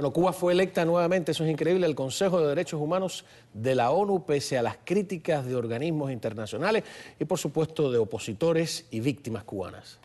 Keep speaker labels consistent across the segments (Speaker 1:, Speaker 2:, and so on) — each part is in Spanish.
Speaker 1: Bueno, Cuba fue electa nuevamente, eso es increíble, al Consejo de Derechos Humanos de la ONU, pese a las críticas de organismos internacionales y, por supuesto, de opositores y víctimas cubanas.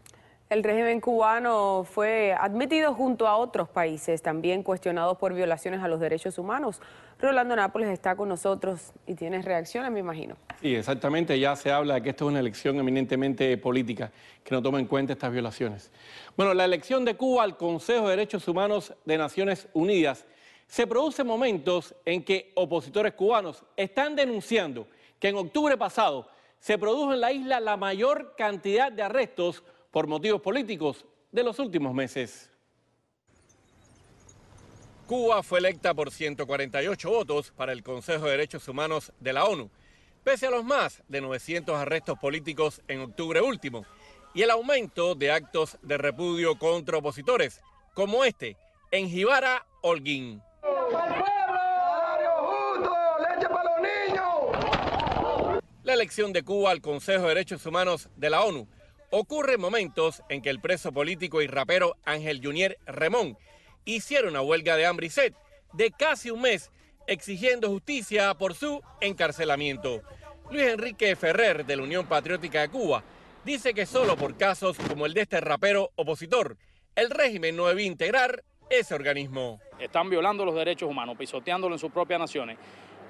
Speaker 2: El régimen cubano fue admitido junto a otros países también cuestionados por violaciones a los derechos humanos. Rolando Nápoles está con nosotros y tiene reacciones,
Speaker 3: me imagino.
Speaker 1: Sí, exactamente. Ya se habla de que esto es una elección eminentemente política, que no toma en cuenta estas violaciones. Bueno, la elección de Cuba al Consejo de Derechos Humanos de Naciones Unidas se produce en momentos en que opositores cubanos están denunciando que en octubre pasado se produjo en la isla la mayor cantidad de arrestos por motivos políticos de los últimos meses. Cuba fue electa por 148 votos para el Consejo de Derechos Humanos de la ONU, pese a los más de 900 arrestos políticos en octubre último y el aumento de actos de repudio contra opositores, como este, en Gibara Holguín. La elección de Cuba al Consejo de Derechos Humanos de la ONU Ocurren momentos en que el preso político y rapero Ángel Junier Remón hicieron una huelga de hambre y sed de casi un mes exigiendo justicia por su encarcelamiento. Luis Enrique Ferrer de la Unión Patriótica de Cuba dice que solo por casos como el de este rapero opositor, el régimen no debe integrar ese organismo. Están violando los derechos humanos, pisoteándolo en sus propias naciones,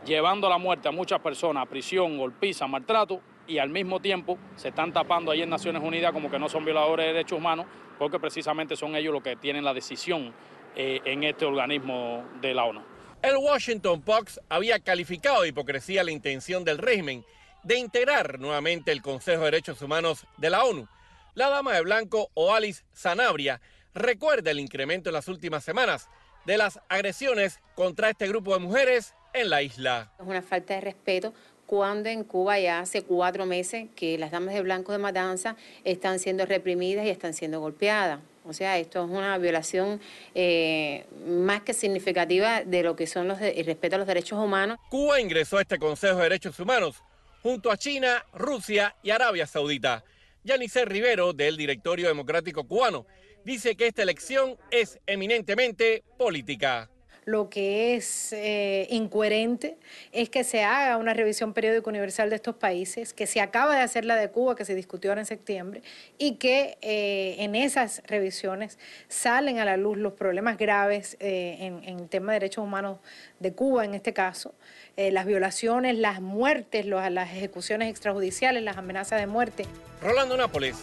Speaker 1: llevando a la muerte a muchas personas, a prisión, golpiza, maltrato, y al mismo tiempo se están tapando ahí en Naciones Unidas como que no son violadores de derechos humanos, porque precisamente son ellos los que tienen la decisión eh, en este organismo de la ONU. El Washington Post había calificado de hipocresía la intención del régimen de integrar nuevamente el Consejo de Derechos Humanos de la ONU. La dama de blanco Oalis Sanabria recuerda el incremento en las últimas semanas de las agresiones contra este grupo de mujeres en la isla.
Speaker 3: Es una falta de respeto cuando en Cuba ya hace cuatro meses que las damas de blanco de matanza están siendo reprimidas y están siendo golpeadas. O sea, esto es una violación eh, más que significativa de lo que son los respeto a los derechos humanos.
Speaker 1: Cuba ingresó a este Consejo de Derechos Humanos junto a China, Rusia y Arabia Saudita. Yanice Rivero, del Directorio Democrático Cubano, dice que esta elección es eminentemente política
Speaker 2: lo que es eh, incoherente es que se haga una revisión periódica universal de estos países, que se acaba de hacer la de Cuba, que se discutió en septiembre, y que eh, en esas revisiones salen a la luz los problemas graves eh, en, el tema de derechos humanos de Cuba, en este caso, las violaciones, las muertes, las ejecuciones extrajudiciales, las amenazas de muerte.
Speaker 1: Rolando Nápoles,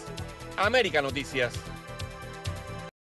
Speaker 1: América Noticias.